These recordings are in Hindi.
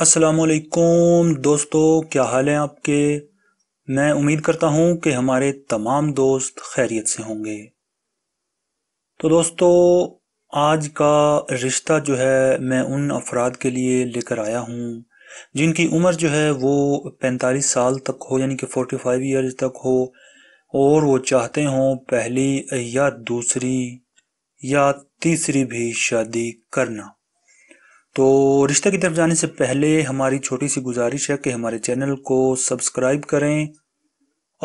असलकुम दोस्तों क्या हाल है आपके मैं उम्मीद करता हूँ कि हमारे तमाम दोस्त खैरियत से होंगे तो दोस्तों आज का रिश्ता जो है मैं उन अफराद के लिए लेकर आया हूँ जिनकी उम्र जो है वो पैंतालीस साल तक हो यानी कि फोर्टी फाइव ईयर्स तक हो और वो चाहते हों पहली या दूसरी या तीसरी भी शादी करना तो रिश्ते की तरफ जाने से पहले हमारी छोटी सी गुजारिश है कि हमारे चैनल को सब्सक्राइब करें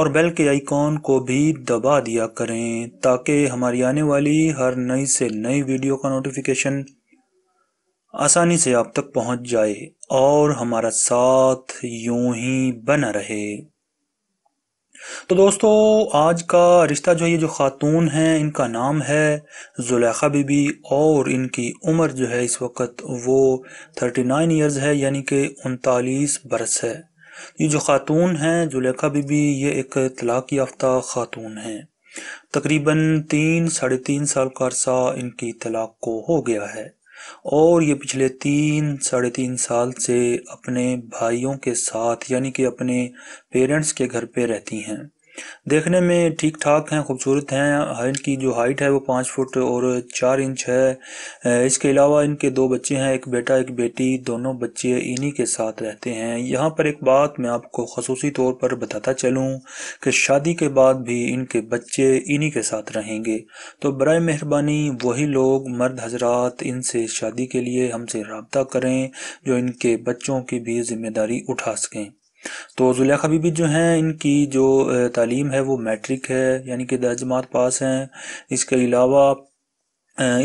और बेल के आइकॉन को भी दबा दिया करें ताकि हमारी आने वाली हर नई से नई वीडियो का नोटिफिकेशन आसानी से आप तक पहुंच जाए और हमारा साथ यूं ही बना रहे तो दोस्तों आज का रिश्ता जो ये जो ख़ातून हैं इनका नाम है जुलेखा बीबी और इनकी उम्र जो है इस वक्त वो थर्टी नाइन ईयर्स है यानी कि उनतालीस बरस है ये जो ख़ातून हैं जुलेखा बीबी ये एक तलाक़ याफ्ता ख़ातून हैं तकरीबन तीन साढ़े तीन साल का अरसा इनकी तलाक़ को हो गया है और ये पिछले तीन साढ़े तीन साल से अपने भाइयों के साथ यानी कि अपने पेरेंट्स के घर पे रहती हैं देखने में ठीक ठाक हैं खूबसूरत हैं हाँ, इनकी जो हाइट है वो पाँच फुट और चार इंच है इसके अलावा इनके दो बच्चे हैं एक बेटा एक बेटी दोनों बच्चे इन्हीं के साथ रहते हैं यहाँ पर एक बात मैं आपको खसूसी तौर पर बताता चलूँ कि शादी के बाद भी इनके बच्चे इन्हीं के साथ रहेंगे तो बर मेहरबानी वही लोग मर्द हजरात इनसे शादी के लिए हमसे रबता करें जो इनके बच्चों की भी ज़िम्मेदारी उठा सकें तो जुलेखा बीबी जो हैं इनकी जो तालीम है वो मैट्रिक है यानी कि दस जमात पास हैं इसके अलावा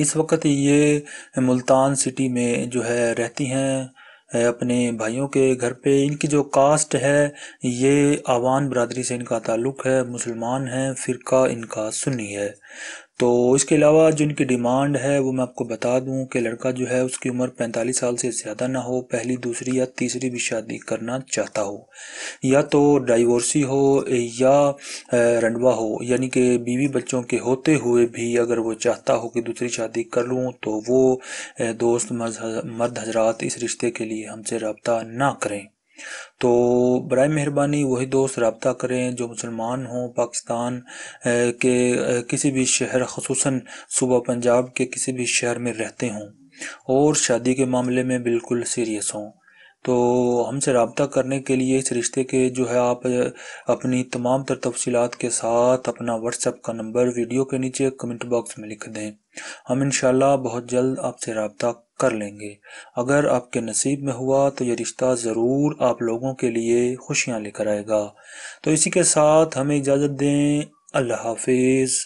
इस वक्त ये मुल्तान सिटी में जो है रहती हैं अपने भाइयों के घर पे इनकी जो कास्ट है ये आवान बरदरी से इनका ताल्लुक़ है मुसलमान हैं फ़िरका इनका सुन्नी है तो इसके अलावा जो इनकी डिमांड है वो मैं आपको बता दूं कि लड़का जो है उसकी उम्र 45 साल से ज़्यादा ना हो पहली दूसरी या तीसरी भी शादी करना चाहता हो या तो डाइवोर्सी हो या रंडवा हो यानी कि बीवी बच्चों के होते हुए भी अगर वो चाहता हो कि दूसरी शादी कर लूँ तो वो दोस्त मर्द हजरात इस रिश्ते के लिए हमसे रबता ना करें तो बर मेहरबानी वही दोस्त रबता करें जो मुसलमान हों पाकिस्तान के किसी भी शहर खसूस सुबह पंजाब के किसी भी शहर में रहते हों और शादी के मामले में बिल्कुल सीरियस हों तो हमसे रबता करने के लिए इस रिश्ते के जो है आप अपनी तमाम तर तफसीत के साथ अपना व्हाट्सएप का नंबर वीडियो के नीचे कमेंट बॉक्स में लिख दें हम इन बहुत जल्द आपसे रबता कर लेंगे अगर आपके नसीब में हुआ तो ये रिश्ता ज़रूर आप लोगों के लिए खुशियाँ लेकर आएगा तो इसी के साथ हमें इजाज़त दें अल्लाह हाफिज़